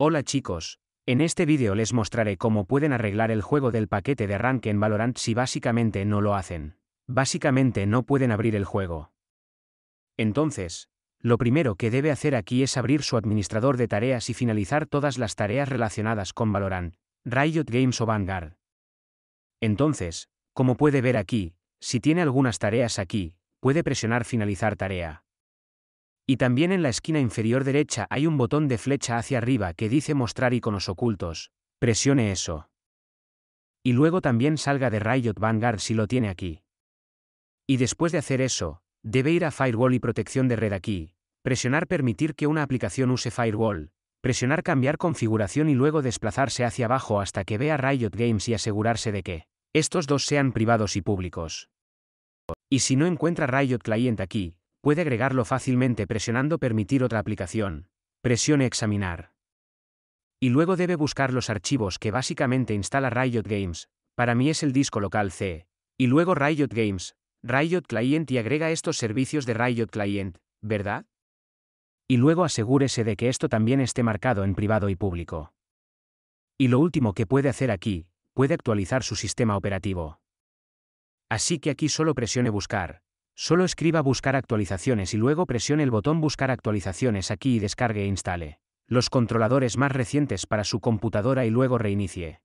Hola chicos, en este vídeo les mostraré cómo pueden arreglar el juego del paquete de arranque en Valorant si básicamente no lo hacen. Básicamente no pueden abrir el juego. Entonces, lo primero que debe hacer aquí es abrir su administrador de tareas y finalizar todas las tareas relacionadas con Valorant, Riot Games o Vanguard. Entonces, como puede ver aquí, si tiene algunas tareas aquí, puede presionar finalizar tarea. Y también en la esquina inferior derecha hay un botón de flecha hacia arriba que dice mostrar iconos ocultos. Presione eso. Y luego también salga de Riot Vanguard si lo tiene aquí. Y después de hacer eso, debe ir a Firewall y protección de red aquí, presionar permitir que una aplicación use Firewall, presionar cambiar configuración y luego desplazarse hacia abajo hasta que vea Riot Games y asegurarse de que estos dos sean privados y públicos. Y si no encuentra Riot Client aquí, puede agregarlo fácilmente presionando Permitir otra aplicación. Presione Examinar. Y luego debe buscar los archivos que básicamente instala Riot Games, para mí es el disco local C, y luego Riot Games, Riot Client y agrega estos servicios de Riot Client, ¿verdad? Y luego asegúrese de que esto también esté marcado en privado y público. Y lo último que puede hacer aquí, puede actualizar su sistema operativo. Así que aquí solo presione Buscar, Solo escriba Buscar actualizaciones y luego presione el botón Buscar actualizaciones aquí y descargue e instale los controladores más recientes para su computadora y luego reinicie.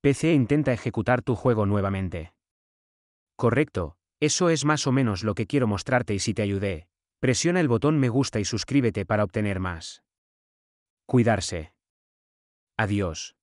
PC intenta ejecutar tu juego nuevamente. Correcto, eso es más o menos lo que quiero mostrarte y si te ayudé, presiona el botón me gusta y suscríbete para obtener más. Cuidarse. Adiós.